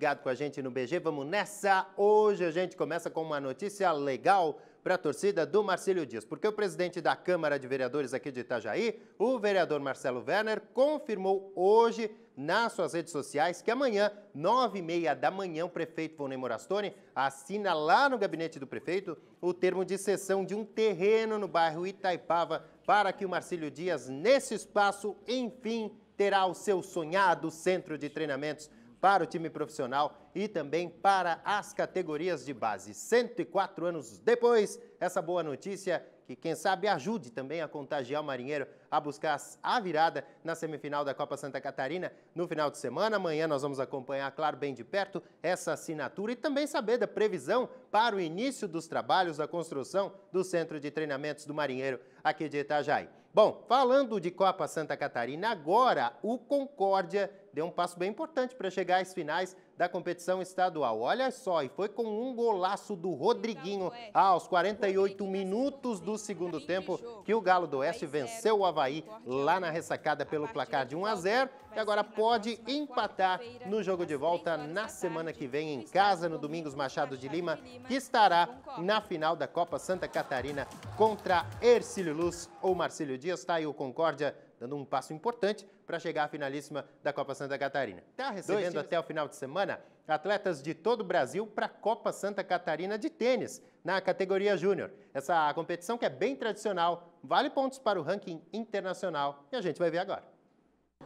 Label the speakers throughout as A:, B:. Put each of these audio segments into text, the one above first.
A: ligado com a gente no BG. Vamos nessa! Hoje a gente começa com uma notícia legal para a torcida do Marcílio Dias, porque o presidente da Câmara de Vereadores aqui de Itajaí, o vereador Marcelo Werner, confirmou hoje nas suas redes sociais que amanhã, nove e meia da manhã, o prefeito Vonei Morastone assina lá no gabinete do prefeito o termo de cessão de um terreno no bairro Itaipava para que o Marcílio Dias, nesse espaço, enfim, terá o seu sonhado centro de treinamentos para o time profissional e também para as categorias de base. 104 anos depois, essa boa notícia que quem sabe ajude também a contagiar o Marinheiro a buscar a virada na semifinal da Copa Santa Catarina no final de semana. Amanhã nós vamos acompanhar, claro, bem de perto essa assinatura e também saber da previsão para o início dos trabalhos da construção do Centro de Treinamentos do Marinheiro aqui de Itajaí. Bom, falando de Copa Santa Catarina, agora o Concórdia deu um passo bem importante para chegar às finais da competição estadual. Olha só, e foi com um golaço do Rodriguinho é. aos 48 minutos do segundo tempo que o Galo do Oeste venceu o Havaí lá na ressacada pelo placar de 1 a 0 e agora pode empatar no jogo de volta na semana que vem em casa, no Domingos Machado de Lima, que estará na final da Copa Santa Catarina contra Ercílio Luz ou Marcílio Dias. está aí o Concórdia dando um passo importante para chegar à finalíssima da Copa Santa Catarina. Está recebendo até o final de semana atletas de todo o Brasil para a Copa Santa Catarina de tênis, na categoria Júnior. Essa competição que é bem tradicional, vale pontos para o ranking internacional e a gente vai
B: ver agora.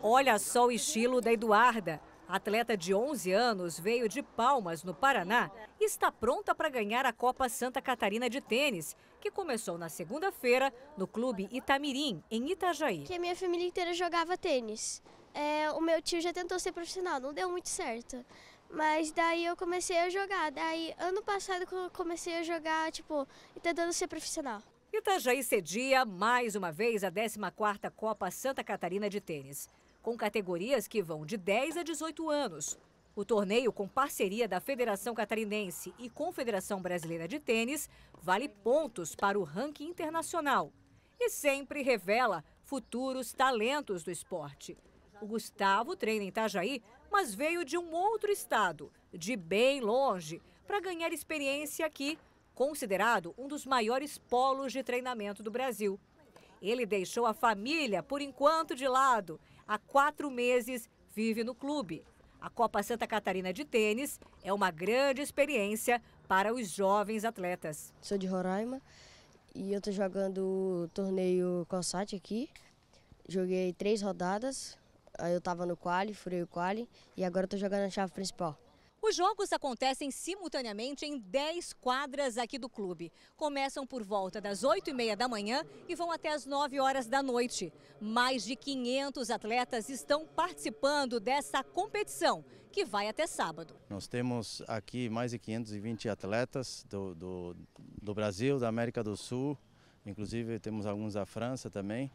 B: Olha só o estilo da Eduarda atleta de 11 anos veio de Palmas, no Paraná, e está pronta para ganhar a Copa Santa Catarina de Tênis, que começou na segunda-feira no Clube Itamirim, em Itajaí. Que a minha família inteira
C: jogava tênis. É, o meu tio já tentou ser profissional, não deu muito certo. Mas daí eu comecei a jogar. Daí, ano passado, eu comecei a jogar, tipo, tentando
B: tá ser profissional. Itajaí cedia mais uma vez a 14ª Copa Santa Catarina de Tênis com categorias que vão de 10 a 18 anos. O torneio, com parceria da Federação Catarinense e Confederação Brasileira de Tênis, vale pontos para o ranking internacional e sempre revela futuros talentos do esporte. O Gustavo treina em Itajaí, mas veio de um outro estado, de bem longe, para ganhar experiência aqui, considerado um dos maiores polos de treinamento do Brasil. Ele deixou a família, por enquanto, de lado há quatro meses vive no clube. A Copa Santa Catarina de Tênis é uma grande experiência para os jovens atletas. Sou de Roraima e eu estou jogando o torneio COSAT aqui. Joguei
C: três rodadas, Aí eu estava no quali, furei o quali e agora estou jogando a chave principal.
B: Os jogos acontecem simultaneamente em 10 quadras aqui do clube. Começam por volta das 8 e meia da manhã e vão até as 9 horas da noite. Mais de 500 atletas estão participando dessa competição, que vai até sábado.
C: Nós temos aqui mais de 520 atletas do, do, do Brasil, da América do Sul, inclusive temos alguns da França também.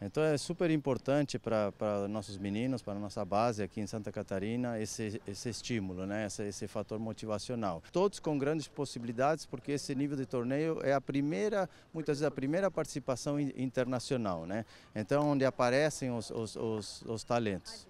C: Então é super importante para nossos meninos, para nossa base aqui em Santa Catarina, esse, esse estímulo, né? esse, esse fator motivacional. Todos com grandes possibilidades, porque esse nível de torneio é a primeira, muitas vezes a primeira participação internacional, né? então onde aparecem os, os, os, os talentos.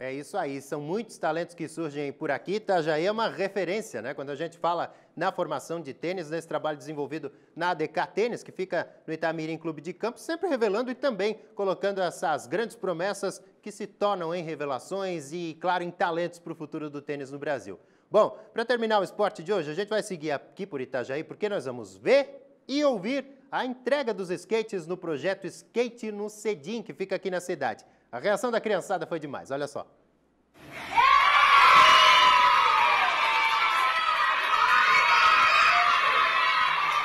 A: É isso aí, são muitos talentos que surgem por aqui. Itajaí tá? é uma referência, né? Quando a gente fala na formação de tênis, nesse trabalho desenvolvido na ADK Tênis, que fica no Itamirim Clube de Campos, sempre revelando e também colocando essas grandes promessas que se tornam em revelações e, claro, em talentos para o futuro do tênis no Brasil. Bom, para terminar o esporte de hoje, a gente vai seguir aqui por Itajaí, porque nós vamos ver e ouvir a entrega dos skates no projeto Skate no Cedim, que fica aqui na cidade. A reação da criançada foi demais, olha só.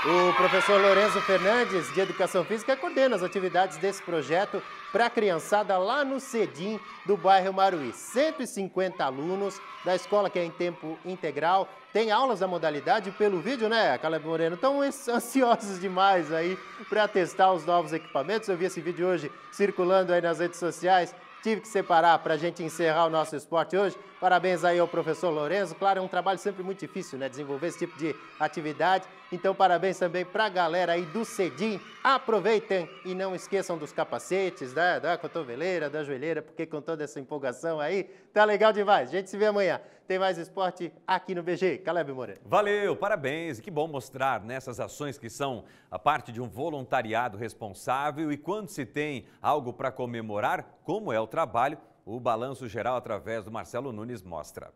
A: O professor Lourenço Fernandes, de Educação Física, coordena as atividades desse projeto para a criançada lá no Cedim do bairro Maruí. 150 alunos da escola que é em tempo integral. Tem aulas da modalidade pelo vídeo, né, Caleb Moreno? Estão ansiosos demais aí para testar os novos equipamentos. Eu vi esse vídeo hoje circulando aí nas redes sociais tive que separar para a gente encerrar o nosso esporte hoje. Parabéns aí ao professor Lourenço. Claro, é um trabalho sempre muito difícil, né? Desenvolver esse tipo de atividade. Então, parabéns também para a galera aí do Cedim. Aproveitem e não esqueçam dos capacetes, da da cotoveleira, da joelheira, porque com toda essa empolgação aí, tá legal demais. A gente se vê amanhã. Tem mais esporte aqui no BG. Caleb Moreira. Valeu, parabéns. Que bom mostrar nessas né, ações que são a parte de um voluntariado responsável e quando se tem algo para comemorar, como é o Trabalho, o balanço geral através do Marcelo Nunes mostra.